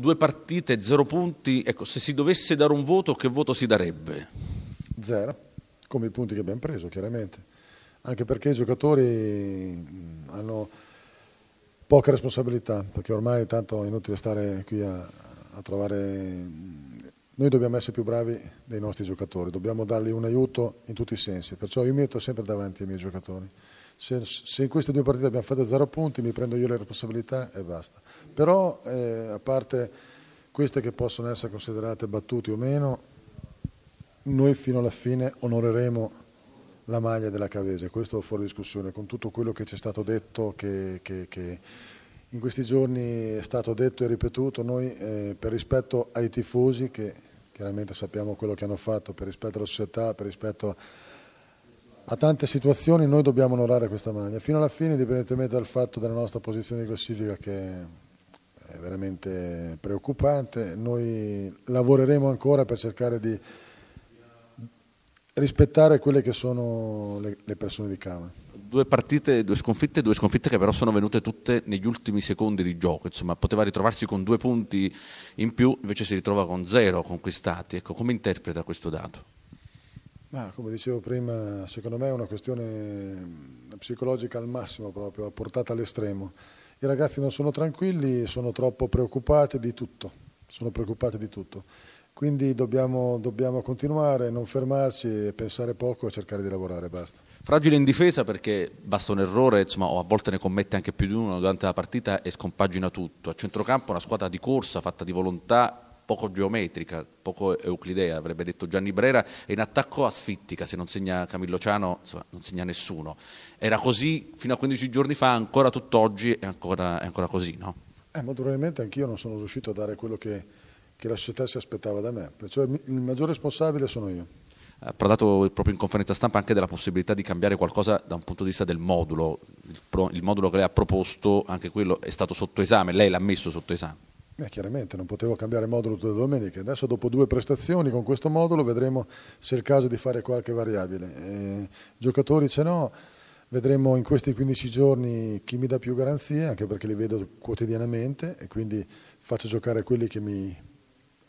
Due partite, zero punti. Ecco, se si dovesse dare un voto, che voto si darebbe? Zero, come i punti che abbiamo preso, chiaramente. Anche perché i giocatori mm, hanno poca responsabilità, perché ormai tanto è inutile stare qui a, a trovare... Mm, noi dobbiamo essere più bravi dei nostri giocatori, dobbiamo dargli un aiuto in tutti i sensi, perciò io mi metto sempre davanti ai miei giocatori se, se, in queste due partite abbiamo fatto zero punti mi prendo io le responsabilità e basta. Però eh, a parte queste che possono essere considerate battute o meno, noi fino alla fine onoreremo la maglia della Cavese, questo fuori discussione, con tutto quello che ci è stato detto, che, che, che in questi giorni è stato detto e ripetuto, noi eh, per rispetto ai tifosi che chiaramente sappiamo quello che hanno fatto, per rispetto alla società, per rispetto a a tante situazioni noi dobbiamo onorare questa maglia fino alla fine, indipendentemente dal fatto della nostra posizione di classifica che è veramente preoccupante, noi lavoreremo ancora per cercare di rispettare quelle che sono le, le persone di Cama Due partite, due sconfitte, due sconfitte che però sono venute tutte negli ultimi secondi di gioco, insomma poteva ritrovarsi con due punti in più, invece si ritrova con zero conquistati, ecco come interpreta questo dato? Ma come dicevo prima, secondo me è una questione mm, psicologica al massimo proprio, a portata all'estremo. I ragazzi non sono tranquilli, sono troppo preoccupati di tutto, sono preoccupati di tutto. Quindi dobbiamo, dobbiamo continuare, non fermarci, pensare poco e cercare di lavorare, basta. Fragile in difesa perché basta un errore, insomma, o a volte ne commette anche più di uno durante la partita e scompagina tutto. A centrocampo una squadra di corsa fatta di volontà poco geometrica, poco euclidea, avrebbe detto Gianni Brera, e in attacco asfittica, se non segna Camillo Ciano insomma, non segna nessuno. Era così fino a 15 giorni fa, ancora tutt'oggi è ancora, è ancora così, no? Eh, molto probabilmente anch'io non sono riuscito a dare quello che, che la società si aspettava da me, perciò il maggior responsabile sono io ha parlato proprio in conferenza stampa anche della possibilità di cambiare qualcosa da un punto di vista del modulo. Il, pro, il modulo che lei ha proposto, anche quello è stato sotto esame, lei l'ha messo sotto esame. Eh, chiaramente non potevo cambiare modulo tutte le domeniche, adesso dopo due prestazioni con questo modulo vedremo se è il caso di fare qualche variabile. Eh, giocatori ce n'ho, vedremo in questi 15 giorni chi mi dà più garanzie, anche perché li vedo quotidianamente e quindi faccio giocare quelli che mi,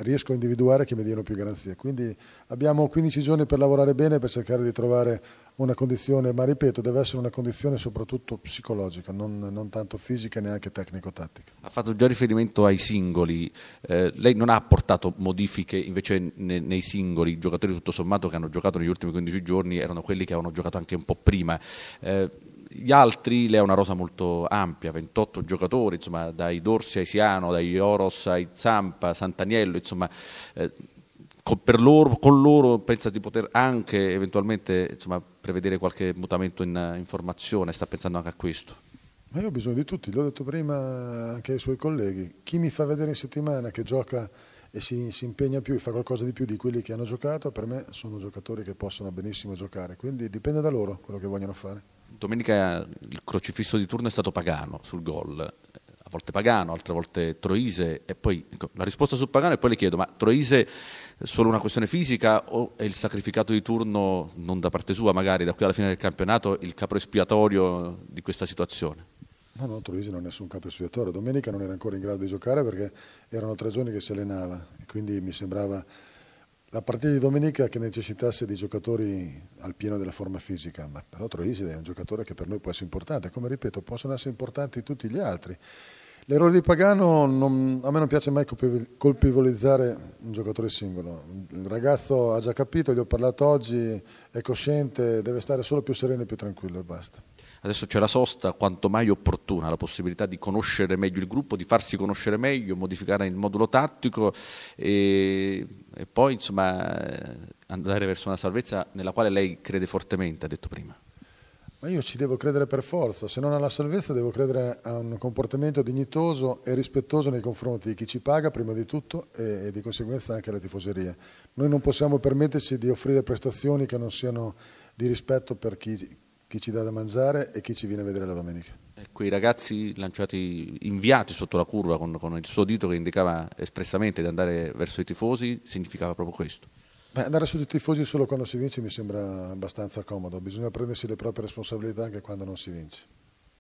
riesco a individuare che mi diano più garanzie. Quindi abbiamo 15 giorni per lavorare bene, per cercare di trovare una condizione, ma ripeto, deve essere una condizione soprattutto psicologica, non, non tanto fisica e neanche tecnico-tattica. Ha fatto già riferimento ai singoli, eh, lei non ha apportato modifiche invece ne, nei singoli, i giocatori tutto sommato che hanno giocato negli ultimi 15 giorni erano quelli che avevano giocato anche un po' prima. Eh, gli altri, lei ha una rosa molto ampia, 28 giocatori, insomma, dai Dorsi a Isiano, dai Oros a Zampa, Sant'Aniello, insomma, eh, con loro, con, loro, pensa di poter anche eventualmente insomma, prevedere qualche mutamento in, in formazione, sta pensando anche a questo? Ma io ho bisogno di tutti, l'ho detto prima anche ai suoi colleghi, chi mi fa vedere in settimana che gioca e si, si, impegna più e fa qualcosa di più di quelli che hanno giocato, per me sono giocatori che possono benissimo giocare, quindi dipende da loro quello che vogliono fare. Domenica il crocifisso di turno è stato Pagano sul gol, a volte Pagano, altre volte Troise e poi ecco, la risposta su Pagano e poi le chiedo ma Troise è solo una questione fisica o è il sacrificato di turno, non da parte sua magari, da qui alla fine del campionato, il capo espiatorio di questa situazione? No, no, Troisi non è nessun capo espiatorio, domenica non era ancora in grado di giocare perché erano tre giorni che si allenava e quindi mi sembrava la partita di domenica che necessitasse di giocatori al pieno della forma fisica, ma peraltro Iside è un giocatore che per noi può essere importante, come ripeto possono essere importanti tutti gli altri. L'errore di Pagano non, a me non piace mai colpevolizzare un giocatore singolo. Il ragazzo ha già capito, gli ho parlato oggi, è cosciente, deve stare solo più sereno e più tranquillo e basta. Adesso c'è la sosta, quanto mai opportuna, la possibilità di conoscere meglio il gruppo, di farsi conoscere meglio, modificare il modulo tattico e, e poi insomma, andare verso una salvezza nella quale lei crede fortemente, ha detto prima. Ma io ci devo credere per forza, se non alla salvezza devo credere a un comportamento dignitoso e rispettoso nei confronti di chi ci paga prima di tutto e, e di conseguenza anche alle tifoserie. Noi non possiamo permetterci di offrire prestazioni che non siano di rispetto per chi, chi ci dà da mangiare e chi ci viene a vedere la domenica. Eh, quei ragazzi lanciati, inviati sotto la curva con, con il suo dito che indicava espressamente di andare verso i tifosi, significava proprio questo. Beh, andare su tutti i tifosi solo quando si vince mi sembra abbastanza comodo, bisogna prendersi le proprie responsabilità anche quando non si vince.